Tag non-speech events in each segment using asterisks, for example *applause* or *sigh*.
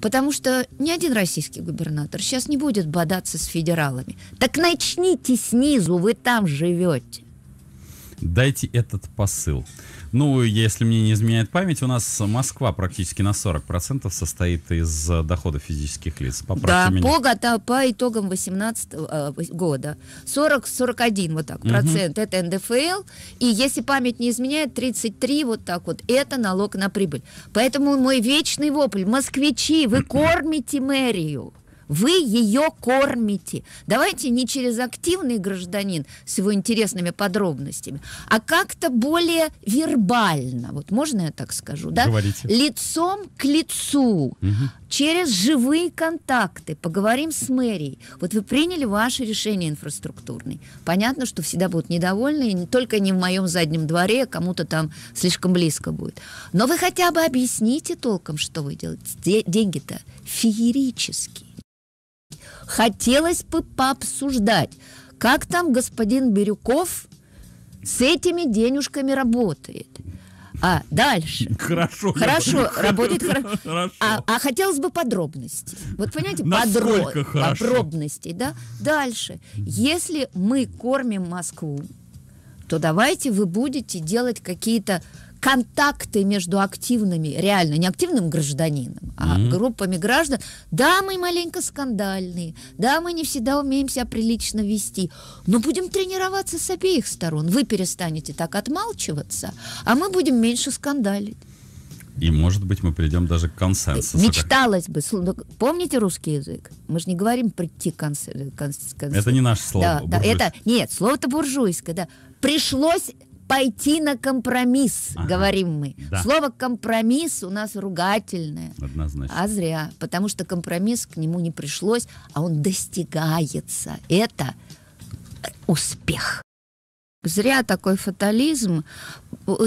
Потому что ни один российский губернатор сейчас не будет бодаться с федералами. Так начните снизу, вы там живете. Дайте этот посыл. Ну, если мне не изменяет память, у нас Москва практически на 40% состоит из э, доходов физических лиц. Поправьте да, меня. По, года, по итогам 2018 э, года 40-41 вот так угу. процент это НДФЛ. И если память не изменяет, 33 вот так вот это налог на прибыль. Поэтому мой вечный вопль, москвичи, вы *clears throat* кормите мэрию. Вы ее кормите. Давайте не через активный гражданин с его интересными подробностями, а как-то более вербально. Вот можно я так скажу, да? Говорите. Лицом к лицу, угу. через живые контакты. Поговорим с мэрией. Вот вы приняли ваше решение инфраструктурное. Понятно, что всегда будут недовольны, и не только не в моем заднем дворе, а кому-то там слишком близко будет. Но вы хотя бы объясните толком, что вы делаете. Деньги-то феерические. Хотелось бы пообсуждать, как там господин Бирюков с этими денежками работает. А дальше. *laughs* Хорошо. Хорошо, *laughs* работает хорошо. А, а хотелось бы подробностей. Вот понимаете, подро... подробностей, да? Дальше. Если мы кормим Москву, то давайте вы будете делать какие-то контакты между активными, реально не активным гражданином, а mm-hmm. группами граждан. Да, мы маленько скандальные, да, мы не всегда умеем себя прилично вести, но будем тренироваться с обеих сторон. Вы перестанете так отмалчиваться, а мы будем меньше скандалить. И, может быть, мы придем даже к консенсусу. Мечталось бы. Ну, помните русский язык? Мы же не говорим прийти к конс... конс... Это не наше слово. Да, да, это... Нет, слово-то буржуйское, да. Пришлось пойти на компромисс, ага, говорим мы. Да. Слово компромисс у нас ругательное. Однозначно. А зря, потому что компромисс к нему не пришлось, а он достигается. Это успех. Зря такой фатализм.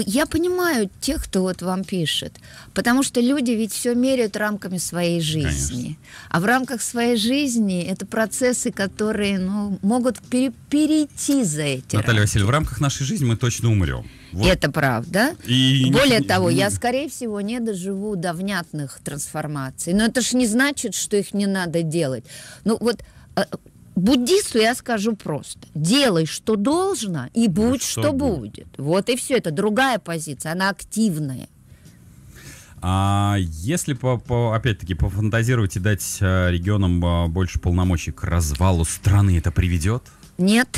Я понимаю тех, кто вот вам пишет, потому что люди ведь все меряют рамками своей жизни. Конечно. А в рамках своей жизни это процессы, которые ну, могут пере перейти за эти Наталья рамки. Васильевна, в рамках нашей жизни мы точно умрем. Вот. Это правда. И... Более не, того, не... я, скорее всего, не доживу до внятных трансформаций. Но это же не значит, что их не надо делать. Ну вот а, Буддисту я скажу просто. Делай, что должно, и ну, будь, ну, что, что будет. будет. Вот и все. Это другая позиция. Она активная. А если, по, по, опять-таки, пофантазировать и дать э, регионам э, больше полномочий к развалу страны, это приведет? Нет.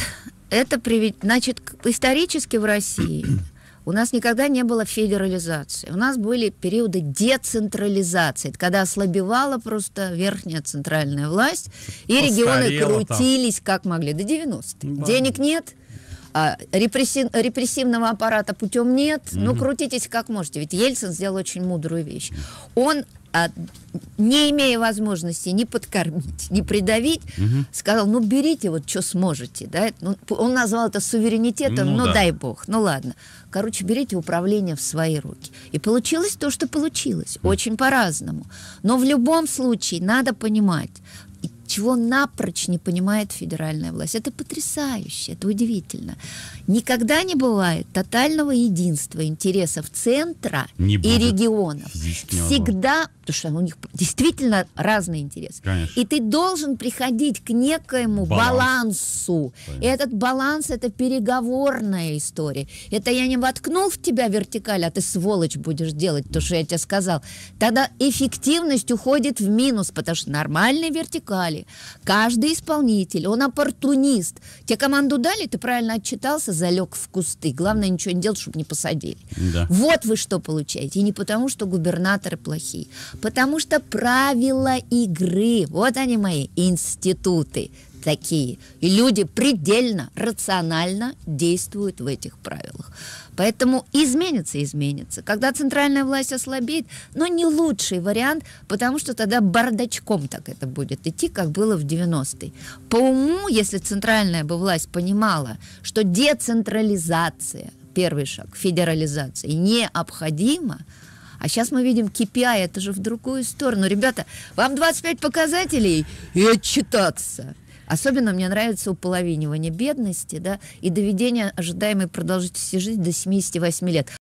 Это приведет... Значит, исторически в России у нас никогда не было федерализации. У нас были периоды децентрализации, когда ослабевала просто верхняя центральная власть, и Постарела регионы крутились там. как могли до 90-х. Да. Денег нет, а, репрессив, репрессивного аппарата путем нет, mm-hmm. ну крутитесь как можете. Ведь Ельцин сделал очень мудрую вещь. Он а, не имея возможности ни подкормить, ни придавить, угу. сказал, ну берите вот что сможете. Да? Ну, он назвал это суверенитетом, ну, ну да. дай бог, ну ладно. Короче, берите управление в свои руки. И получилось то, что получилось. Очень по-разному. Но в любом случае надо понимать, чего напрочь не понимает федеральная власть. Это потрясающе, это удивительно. Никогда не бывает тотального единства интересов центра не и регионов. Всегда, потому что у них действительно разные интересы. Конечно. И ты должен приходить к некоему баланс. балансу. Понятно. И этот баланс это переговорная история. Это я не воткнул в тебя вертикаль, а ты сволочь будешь делать то, что я тебе сказал. Тогда эффективность уходит в минус, потому что нормальные вертикали Каждый исполнитель, он оппортунист. Тебе команду дали, ты правильно отчитался, залег в кусты. Главное ничего не делать, чтобы не посадили. Да. Вот вы что получаете. И не потому, что губернаторы плохие. Потому что правила игры, вот они мои институты такие. И люди предельно рационально действуют в этих правилах. Поэтому изменится, изменится. Когда центральная власть ослабеет, но не лучший вариант, потому что тогда бардачком так это будет идти, как было в 90-е. По уму, если центральная бы власть понимала, что децентрализация, первый шаг, федерализация необходима, а сейчас мы видим KPI, это же в другую сторону. Ребята, вам 25 показателей и отчитаться. Особенно мне нравится уполовинивание бедности да, и доведение ожидаемой продолжительности жизни до 78 лет.